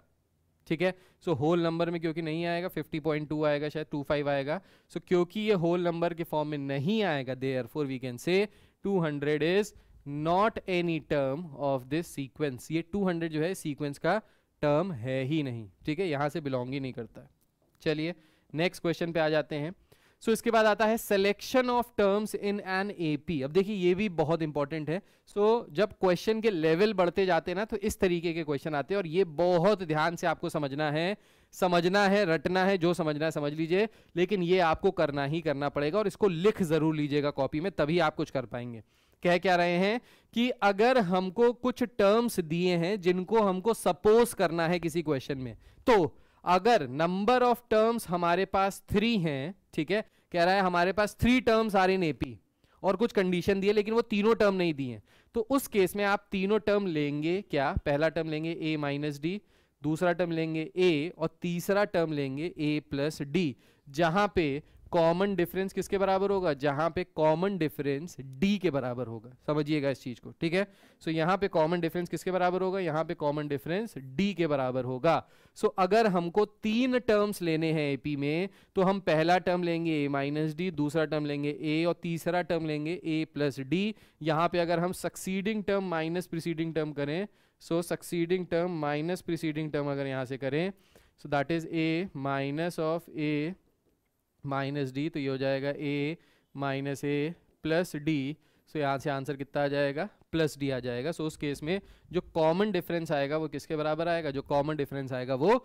ठीक है सो होल नंबर में क्योंकि नहीं आएगा 50.2 आएगा शायद 25 आएगा सो so, क्योंकि ये होल नंबर के फॉर्म में नहीं आएगा there four we can say 200 is not any term of this sequence ये 200 जो है सीक्वेंस का टर्म है ही नहीं ठीक है यहाँ से बिलोंग ही नहीं करता चलिए नेक्स्ट क्वेश्चन पे आ जाते हैं सो so, इसके बाद आता है selection of terms in an AP अब देखिए ये भी बहुत इंपॉर्टेंट है सो so, जब क्वेश्चन के लेवल बढ़ते जाते हैं ना तो इस तरीके के क्वेश्चन आते हैं और ये बहुत ध्यान से आपको समझना है समझना है रटना है जो समझना है समझ लीजिए लेकिन ये आपको करना ही करना पड़ेगा और इसको लिख जरूर लीजिएगा कॉपी में तभी आप कुछ कर पाएंगे कह क्या रहे हैं कि अगर हमको कुछ टर्म्स दिए हैं जिनको हमको सपोज करना है किसी क्वेश्चन में तो अगर नंबर ऑफ टर्म्स हमारे पास थ्री हैं ठीक है कह रहा है हमारे पास three terms are in AP और कुछ कंडीशन दिए लेकिन वो तीनों टर्म नहीं दिए तो उस केस में आप तीनों टर्म लेंगे क्या पहला टर्म लेंगे ए माइनस डी दूसरा टर्म लेंगे ए और तीसरा टर्म लेंगे ए प्लस डी जहां पे कॉमन डिफरेंस किसके बराबर होगा जहां पे कॉमन डिफरेंस डी के बराबर होगा समझिएगा इस चीज को ठीक है सो so, यहाँ पे कॉमन डिफरेंस किसके बराबर होगा यहाँ पे कॉमन डिफरेंस डी के बराबर होगा सो so, अगर हमको तीन टर्म्स लेने हैं एपी में तो हम पहला टर्म लेंगे ए माइनस डी दूसरा टर्म लेंगे ए और तीसरा टर्म लेंगे ए प्लस डी यहाँ पे अगर हम succeeding term minus preceding term करें so succeeding term minus preceding term अगर यहाँ से करें so that is a minus of a minus d तो ये हो जाएगा a minus a plus d so यहाँ से आंसर कितना आ जाएगा प्लस डी आ जाएगा सो so, उस केस में जो कॉमन डिफरेंस आएगा वो किसके बराबर आएगा जो कॉमन डिफरेंस आएगा वो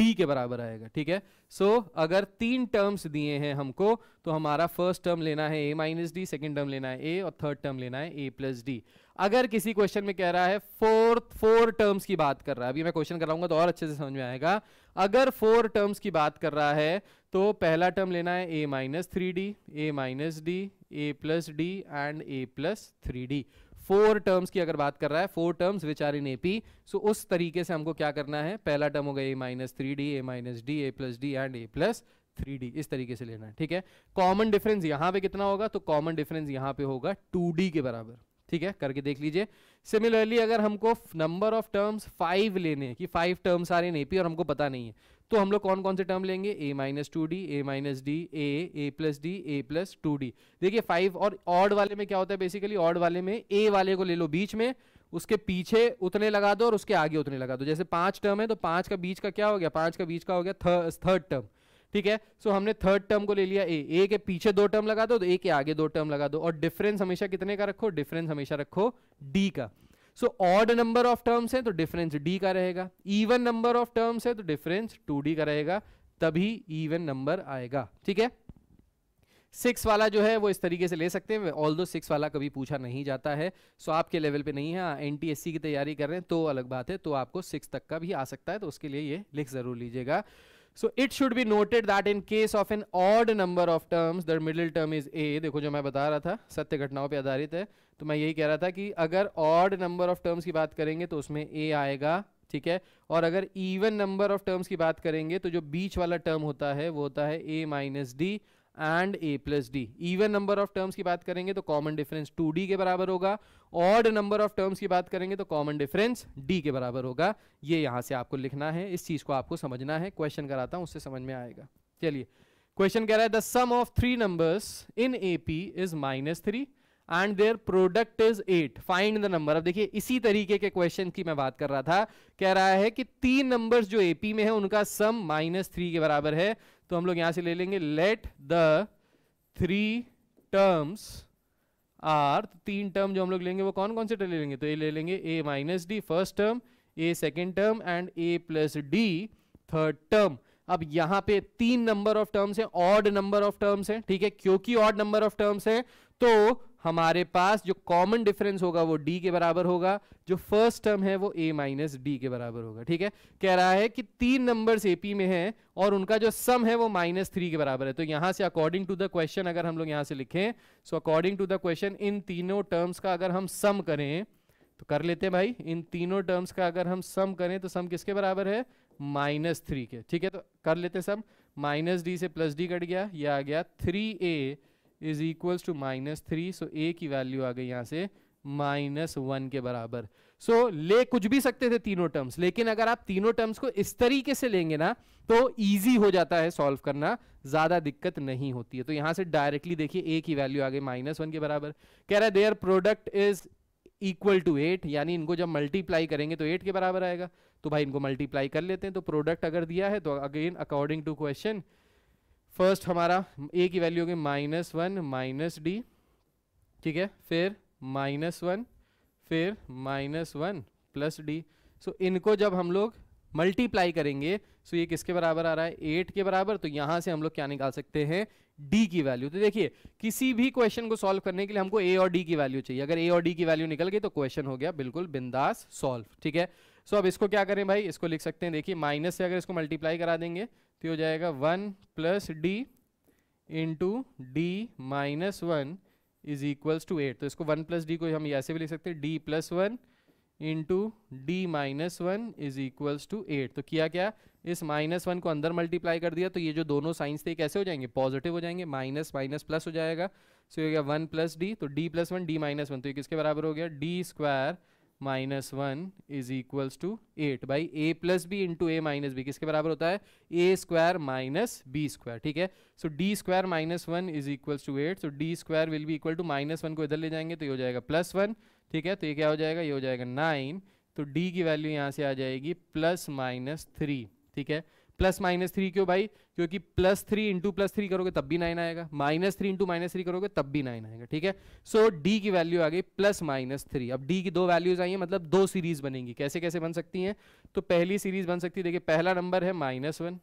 डी के बराबर आएगा ठीक है सो so, अगर तीन टर्म्स दिए हैं हमको तो हमारा फर्स्ट टर्म लेना है a minus d second term लेना है ए और थर्ड टर्म लेना है ए प्लस डी अगर किसी क्वेश्चन में कह रहा है फोर्थ फोर टर्म्स की बात कर रहा है अभी मैं क्वेश्चन कराऊंगा तो और अच्छे से समझ में आएगा अगर फोर टर्म्स की बात कर रहा है तो पहला टर्म लेना है a minus three d a minus d a plus d and a plus three d four terms की अगर बात कर रहा है four terms which are in AP so उस तरीके से हमको क्या करना है पहला टर्म होगा a minus three d a minus d a plus d and a plus three d इस तरीके से लेना है ठीक है कॉमन डिफरेंस यहां पे कितना होगा तो कॉमन डिफरेंस यहां पे होगा टू डी के बराबर ठीक है करके देख लीजिए सिमिलरली अगर हमको नंबर ऑफ टर्म्स फाइव लेने कि फाइव टर्म्स आ रहे हैं एपी और हमको पता नहीं है तो हम लोग कौन कौन से टर्म लेंगे a minus two d a minus d a a plus d a plus two d देखिए फाइव और ऑड वाले में क्या होता है बेसिकली ऑड वाले में ए वाले को ले लो बीच में उसके पीछे उतने लगा दो और उसके आगे उतने लगा दो जैसे पांच टर्म है तो पांच का बीच का क्या हो गया पांच का बीच का हो गया थर्ड टर्म ठीक है सो so, हमने थर्ड टर्म को ले लिया ए ए के पीछे दो टर्म लगा दो तो ए के आगे दो टर्म लगा दो और डिफरेंस हमेशा कितने का रखो डिफरेंस हमेशा रखो डी का so odd number of terms है तो डिफरेंस डी का रहेगा इवन नंबर ऑफ टर्म्स है तो डिफरेंस टू का रहेगा तभी इवन नंबर आएगा ठीक है सिक्स वाला जो है वो इस तरीके से ले सकते हैं ऑल दो सिक्स वाला कभी पूछा नहीं जाता है सो आपके लेवल पे नहीं है एन हाँ, की तैयारी कर रहे हैं तो अलग बात है तो आपको सिक्स तक का भी आ सकता है तो उसके लिए ये लिख ज़रूर लीजिएगा so it should be noted that in case of an odd number of terms the middle term is a देखो जो मैं बता रहा था सत्य घटनाओं पे आधारित है तो मैं यही कह रहा था कि अगर ऑड नंबर ऑफ टर्म्स की बात करेंगे तो उसमें ए आएगा ठीक है और अगर इवन नंबर ऑफ टर्म्स की बात करेंगे तो जो बीच वाला टर्म होता है वो होता है a minus d and a plus d even number of terms की बात करेंगे तो कॉमन डिफरेंस टू डी के बराबर होगा ऑड नंबर ऑफ टर्म्स की बात करेंगे तो कॉमन डिफरेंस डी के बराबर होगा ये यहां से आपको लिखना है इस चीज़ को आपको समझना है क्वेश्चन कराता हूं उससे समझ में आएगा चलिए क्वेश्चन कह रहा है the sum of three numbers in A P is minus three and their product is eight find the number अब देखिए इसी तरीके के क्वेश्चन की मैं बात कर रहा था कह रहा है कि तीन नंबर्स जो एपी में है उनका सम माइनस थ्री के बराबर है तो हम लोग यहां से ले लेंगे let the three terms are तीन टर्म जो हम लोग लेंगे वो कौन कौन से ले लेंगे तो ये ले लेंगे a minus d first term a second term and a plus d third term अब यहां पे तीन नंबर ऑफ टर्म्स है ऑड नंबर ऑफ टर्म्स है ठीक है क्योंकि ऑड नंबर ऑफ टर्म्स है तो हमारे पास जो कॉमन डिफरेंस होगा वो डी के बराबर होगा जो फर्स्ट टर्म है वो ए माइनस डी के बराबर होगा ठीक है कह रहा है कि तीन नंबर्स एपी में हैं और उनका जो सम है वो माइनस थ्री के बराबर है तो यहां से अकॉर्डिंग टू द क्वेश्चन अगर हम लोग यहां से लिखें so according to the question इन तीनों टर्म्स का अगर हम सम करें तो कर लेते हैं भाई इन तीनों टर्म्स का अगर हम सम करें तो सम किसके बराबर है माइनस थ्री के ठीक है तो कर लेते सम माइनस डी से प्लस डी कट गया यह आ गया three a is equals to minus three so a की वैल्यू आ गई यहाँ से माइनस वन के बराबर सो so, ले कुछ भी सकते थे तीनों टर्म्स लेकिन अगर आप तीनों टर्म्स को इस तरीके से लेंगे ना तो इजी हो जाता है सॉल्व करना ज्यादा दिक्कत नहीं होती है तो यहां से डायरेक्टली देखिए ए की वैल्यू आ गई माइनस वन के बराबर कह रहा है their product is equal to eight यानी इनको जब मल्टीप्लाई करेंगे तो एट के बराबर आएगा तो भाई इनको मल्टीप्लाई कर लेते हैं तो प्रोडक्ट अगर दिया है तो again according to question first हमारा ए की वैल्यू होगी माइनस वन माइनस डी ठीक है फिर माइनस वन फिर minus one plus d so इनको जब हम लोग मल्टीप्लाई करेंगे सो ये किसके बराबर आ रहा है एट के बराबर तो यहाँ से हम लोग क्या निकाल सकते हैं डी की वैल्यू तो देखिए किसी भी क्वेश्चन को सॉल्व करने के लिए हमको ए और डी की वैल्यू चाहिए अगर ए और डी की वैल्यू निकल गई तो क्वेश्चन हो गया बिल्कुल बिंदास सॉल्व ठीक है सो अब इसको क्या करें भाई इसको लिख सकते हैं देखिए माइनस से अगर इसको मल्टीप्लाई करा देंगे तो हो जाएगा one plus d into d minus one is equals to eight तो इसको वन प्लस डी को हम ऐसे भी लिख सकते हैं d plus one into d minus one is equals to eight तो किया क्या इस माइनस वन को अंदर मल्टीप्लाई कर दिया तो ये जो दोनों साइंस थे कैसे हो जाएंगे पॉजिटिव हो जाएंगे माइनस माइनस प्लस हो जाएगा सो हो गया वन प्लस डी तो d plus one d minus one तो ये किसके बराबर हो गया d square minus one is equals to eight by a plus b into a minus b किसके बराबर होता है a square minus b square ठीक है so d square minus one is equals to eight so d square will be equal to minus one को इधर ले जाएंगे तो ये हो जाएगा प्लस वन ठीक है तो ये क्या हो जाएगा ये हो जाएगा नाइन तो डी की वैल्यू यहाँ से आ जाएगी प्लस माइनस थ्री ठीक है प्लस माइनस थ्री क्यों भाई क्योंकि plus three into plus three करोगे तब भी नाइन आएगा minus three into minus three करोगे तब भी नाइन आएगा ठीक है सो so, डी की वैल्यू आ गई प्लस माइनस थ्री अब डी की दो वैल्यूज आई है मतलब दो सीरीज बनेंगी कैसे कैसे बन सकती हैं तो पहली सीरीज बन सकती है देखिए पहला नंबर है माइनस वन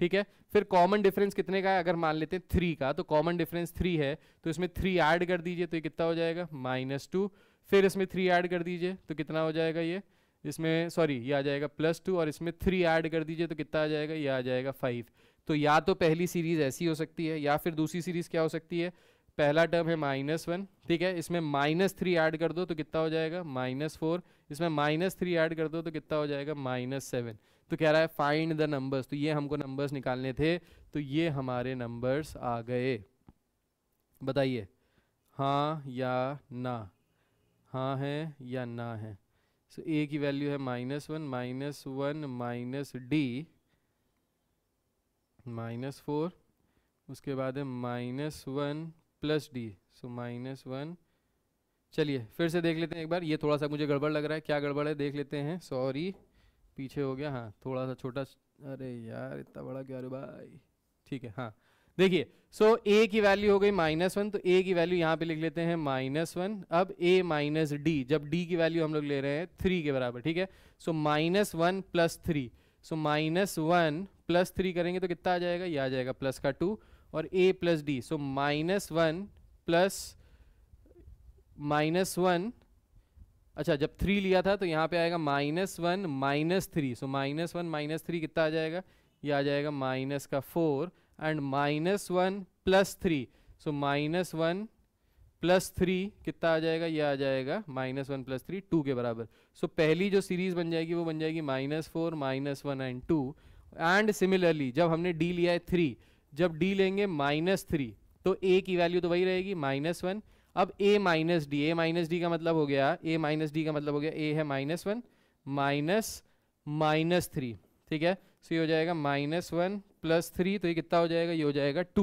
ठीक है फिर कॉमन डिफरेंस कितने का है अगर मान लेते हैं थ्री का तो कॉमन डिफरेंस थ्री है तो इसमें थ्री ऐड कर दीजिए तो ये कितना हो जाएगा माइनस टू फिर इसमें थ्री ऐड कर दीजिए तो कितना हो जाएगा ये इसमें सॉरी ये आ जाएगा प्लस टू और इसमें थ्री ऐड कर दीजिए तो कितना आ जाएगा ये आ जाएगा फाइव तो या तो पहली सीरीज ऐसी हो सकती है या फिर दूसरी सीरीज क्या हो सकती है पहला टर्म है माइनस वन ठीक है इसमें माइनस थ्री ऐड कर दो तो कितना हो जाएगा माइनस फोर इसमें माइनस थ्री ऐड कर दो तो कितना हो जाएगा माइनस सेवन तो कह रहा है फाइंड द नंबर्स तो ये हमको नंबर्स निकालने थे तो ये हमारे नंबर्स आ गए बताइए हाँ या ना हाँ है या ना है सो ए की वैल्यू है minus one minus one minus d minus four उसके बाद है minus one plus d so minus one चलिए फिर से देख लेते हैं एक बार ये थोड़ा सा मुझे गड़बड़ लग रहा है क्या गड़बड़ है देख लेते हैं सॉरी पीछे हो गया हाँ थोड़ा सा छोटा अरे यार इतना बड़ा क्या भाई ठीक है हाँ देखिए सो so, ए की वैल्यू हो गई माइनस वन तो ए की वैल्यू यहाँ पे लिख लेते हैं माइनस वन अब ए माइनस डी जब डी की वैल्यू हम लोग ले रहे हैं थ्री के बराबर ठीक है so minus one plus three so minus one plus three करेंगे तो कितना आ जाएगा ये आ जाएगा प्लस का टू और a plus d so minus one plus minus one अच्छा जब थ्री लिया था तो यहाँ पे आएगा minus one minus three so minus one minus three कितना आ जाएगा ये आ जाएगा माइनस का four and minus one plus three so minus one plus three कितना आ जाएगा ये आ जाएगा minus one plus three two के बराबर सो so, पहली जो सीरीज बन जाएगी वो बन जाएगी minus four minus one and two and similarly जब हमने डी लिया है थ्री जब डी लेंगे माइनस थ्री तो ए की वैल्यू तो वही रहेगी माइनस वन अब a minus d a minus d का मतलब हो गया ए माइनस डी का मतलब हो गया ए है minus one minus minus three ठीक है सो ये हो जाएगा माइनस वन प्लस थ्री तो ये कितना हो जाएगा ये हो जाएगा टू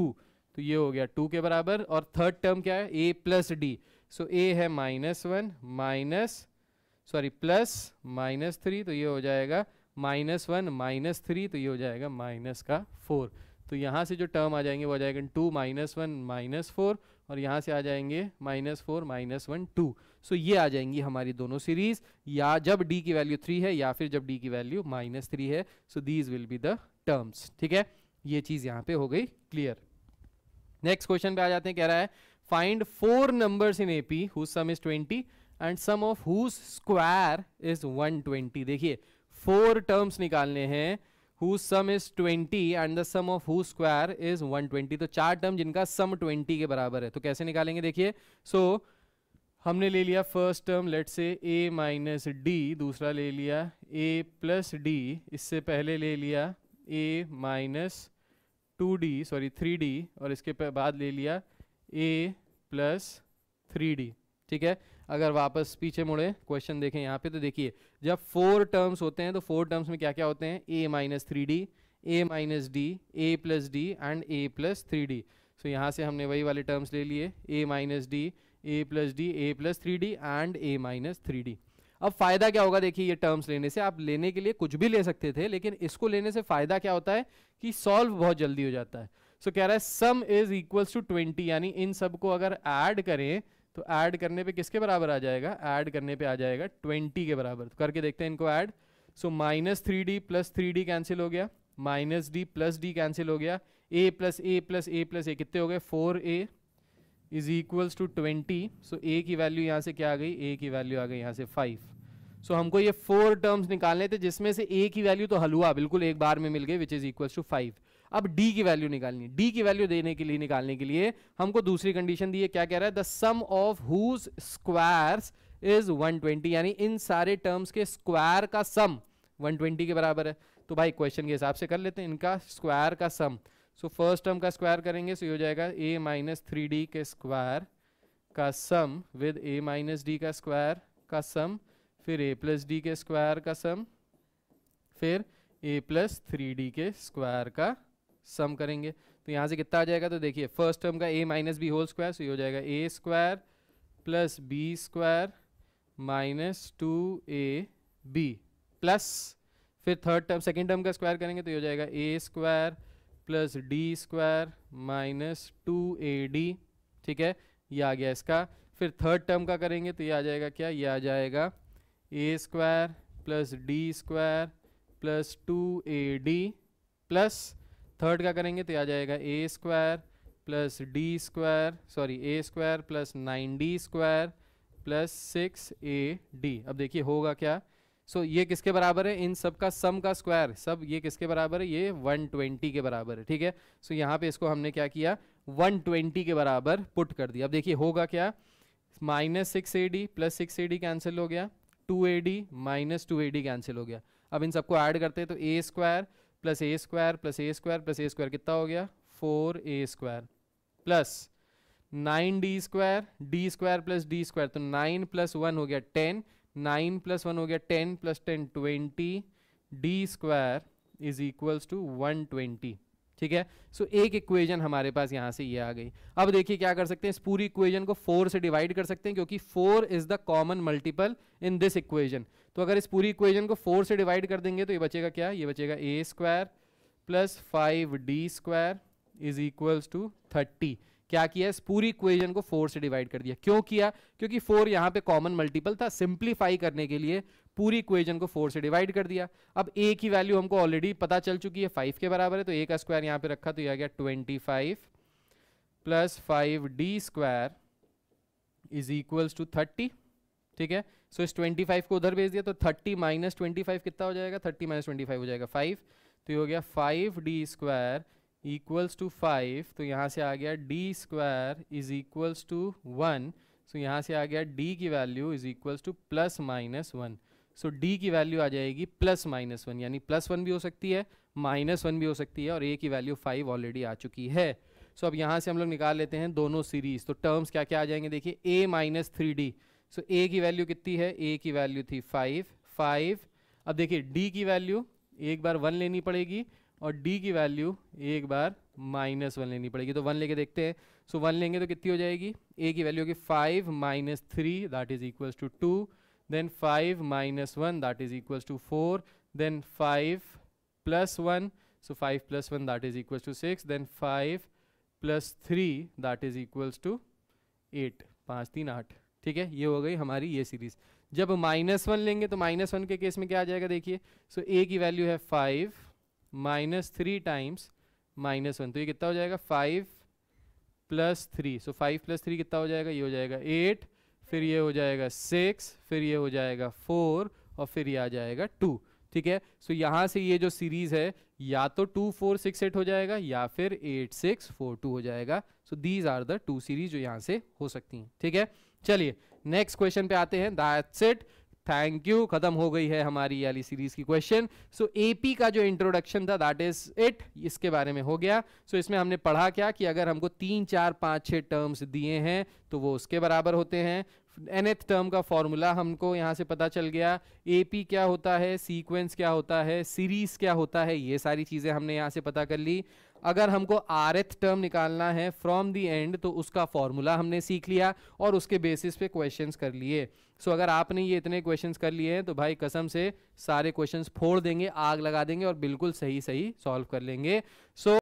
तो ये हो गया टू के बराबर और थर्ड टर्म क्या है a plus d so a है minus one minus sorry plus minus three तो ये हो जाएगा माइनस वन माइनस थ्री तो ये हो जाएगा माइनस का फोर तो यहाँ से जो टर्म आ जाएंगे वो आ जाएगा two minus one minus four और यहाँ से आ जाएंगे minus four minus one two so ये आ जाएंगी हमारी दोनों सीरीज या जब डी की वैल्यू थ्री है या फिर जब डी की वैल्यू माइनस थ्री है so these will be the terms ठीक है ये चीज यहां पे हो गई क्लियर नेक्स्ट क्वेश्चन पे आ जाते हैं कह रहा है find four numbers in AP whose sum is 20 and sum of whose square is 120 देखिए फोर टर्म्स निकालने हैं whose sum is 20 and the sum of whose square is 120 तो चार टर्म जिनका सम 20 के बराबर है तो कैसे निकालेंगे देखिए सो so, हमने ले लिया फर्स्ट टर्म लेट से ए माइनस डी दूसरा ले लिया ए प्लस डी इससे पहले ले लिया a minus two d sorry three d और इसके बाद ले लिया ए प्लस थ्री डी ठीक है अगर वापस पीछे मुड़े क्वेश्चन देखें यहाँ पे तो देखिए जब फोर टर्म्स होते हैं तो फोर टर्म्स में क्या क्या होते हैं a minus three d a minus d a plus d and a plus three d so यहाँ से हमने वही वाले टर्म्स ले लिए a minus d a plus d a plus three d and a minus three d अब फायदा क्या होगा देखिए ये टर्म्स लेने से आप लेने के लिए कुछ भी ले सकते थे लेकिन इसको लेने से फायदा क्या होता है कि सॉल्व बहुत जल्दी हो जाता है सो so, कह रहा है sum is equals to twenty यानी इन सब को अगर ऐड करें तो ऐड करने पे किसके बराबर आ जाएगा ऐड करने पे आ जाएगा ट्वेंटी के बराबर तो करके देखते हैं इनको add so minus three d plus three d cancel हो गया minus d plus d cancel हो गया a plus a plus a plus a कितने हो गए four a is equals to twenty so a की वैल्यू यहाँ से क्या आ गई ए की वैल्यू आ गई यहाँ से फाइव सो so, हमको ये फोर टर्म्स निकालने थे जिसमें से ए की वैल्यू तो हलुआ बिल्कुल एक बार में मिल गई which is equals to five अब डी की वैल्यू निकालनी है डी की वैल्यू देने के लिए निकालने के लिए हमको दूसरी कंडीशन दी है क्या कह रहा है the sum of whose squares is 120 यानी इन सारे टर्म्स के स्क्वायर का सम 120 के बराबर है तो भाई क्वेश्चन के हिसाब से कर लेते हैं इनका स्क्वायर का सम सो फर्स्ट टर्म का स्क्वायर करेंगे सो ये हो जाएगा ए माइनस थ्री डी के स्क्वायर का sum with a minus d का स्क्वायर का सम फिर ए प्लस डी के स्क्वायर का सम फिर ए प्लस थ्री डी के स्क्वायर का सम करेंगे तो यहाँ से कितना आ जाएगा तो देखिए फर्स्ट टर्म का a minus b whole square so ये हो जाएगा a square plus b square minus two a b plus फिर थर्ड टर्म सेकेंड टर्म का स्क्वायर करेंगे तो ये हो जाएगा a square plus d square minus two a d ठीक है ये आ गया इसका फिर थर्ड टर्म का करेंगे तो ये आ जाएगा क्या ये आ जाएगा a square plus d square plus two a d plus third का करेंगे तो आ जाएगा a square plus d square sorry a square plus nine d square plus six a d अब देखिए होगा क्या सो so, ये किसके बराबर है इन सब का सम का स्क्वायर सब ये किसके बराबर है ये 120 के बराबर है ठीक है सो so, यहाँ पे इसको हमने क्या किया 120 के बराबर पुट कर दिया अब देखिए होगा क्या minus six a d plus six a d cancel हो गया two a d minus two a d cancel हो गया अब इन सबको ऐड करते हैं तो a square plus a square plus a square plus a square कितना हो गया four a square plus nine d square d square plus d square तो नाइन प्लस वन हो गया टेन नाइन प्लस वन हो गया ten plus ten twenty d square is equals to one twenty ठीक है सो so, एक इक्वेजन हमारे पास यहाँ से ये यह आ गई अब देखिए क्या कर सकते हैं इस पूरी इक्वेजन को फोर से डिवाइड कर सकते हैं क्योंकि four is the common multiple in this equation तो अगर इस पूरी इक्वेजन को फोर से डिवाइड कर देंगे तो ये बचेगा क्या ये बचेगा a square plus five d square is equals to thirty क्या किया इस पूरी इक्वेशन को फोर से डिवाइड कर दिया क्यों किया क्योंकि फोर यहां पे कॉमन मल्टीपल था सिंप्लीफाई करने के लिए पूरी इक्वेशन को फोर से डिवाइड कर दिया अब ए की वैल्यू हमको ऑलरेडी पता चल चुकी है फाइव के बराबर है तो ए का स्क्वायर यहां पे रखा तो यह आ गया twenty five plus five d square is equals to thirty ठीक है सो so, इस फाइव को उधर भेज दिया तो थर्टी माइनस ट्वेंटी फाइव कितना हो जाएगा थर्टी माइनस ट्वेंटी फाइव हो जाएगा फाइव तो ये हो गया five d square equals to five तो यहाँ से आ गया d square is equals to one so यहाँ से आ गया डी की value is equals to plus minus one so d की वैल्यू आ जाएगी प्लस माइनस वन यानी प्लस वन भी हो सकती है माइनस वन भी हो सकती है और ए की वैल्यू फाइव ऑलरेडी आ चुकी है सो so, अब यहाँ से हम लोग निकाल लेते हैं दोनों सीरीज तो टर्म्स क्या क्या आ जाएंगे देखिए a minus three d so a की वैल्यू कितनी है ए की वैल्यू थी फाइव फाइव अब देखिए डी की वैल्यू एक बार वन लेनी पड़ेगी और डी की वैल्यू एक बार माइनस वन लेनी पड़ेगी तो वन लेके देखते हैं सो वन लेंगे तो कितनी हो जाएगी ए की वैल्यू होगी five minus three that is equals to two then five minus one that is equals to four then five plus one so five plus one that is equals to six then five plus three that is equals to eight पाँच तीन आठ ठीक है ये हो गई हमारी ये सीरीज जब माइनस वन लेंगे तो माइनस वन के केस में क्या आ जाएगा देखिए सो ए की वैल्यू है five minus three times minus one तो ये कितना हो जाएगा five plus three so five plus three कितना हो जाएगा ये हो जाएगा एट फिर ये हो जाएगा सिक्स फिर ये हो जाएगा फोर और फिर ये आ जाएगा टू ठीक है सो यहाँ से ये जो सीरीज है या तो टू फोर सिक्स एट हो जाएगा या फिर एट सिक्स फोर टू हो जाएगा so these are the two series जो यहाँ से हो सकती हैं ठीक है चलिए नेक्स्ट क्वेश्चन पे आते हैं दैट्स इट थैंक यू खत्म हो गई है हमारी वाली सीरीज की क्वेश्चन सो एपी का जो इंट्रोडक्शन था दैट इज इट इसके बारे में हो गया सो so, इसमें हमने पढ़ा क्या कि अगर हमको तीन चार पाँच छः टर्म्स दिए हैं तो वो उसके बराबर होते हैं एनएथ टर्म का फॉर्मूला हमको यहाँ से पता चल गया एपी क्या होता है सीक्वेंस क्या होता है सीरीज क्या होता है ये सारी चीज़ें हमने यहाँ से पता कर ली अगर हमको आर एथ टर्म निकालना है फ्रॉम दी एंड तो उसका फॉर्मूला हमने सीख लिया और उसके बेसिस पे क्वेश्चंस कर लिए सो so, अगर आपने ये इतने क्वेश्चंस कर लिए हैं तो भाई कसम से सारे क्वेश्चंस फोड़ देंगे आग लगा देंगे और बिल्कुल सही सही सॉल्व कर लेंगे सो so,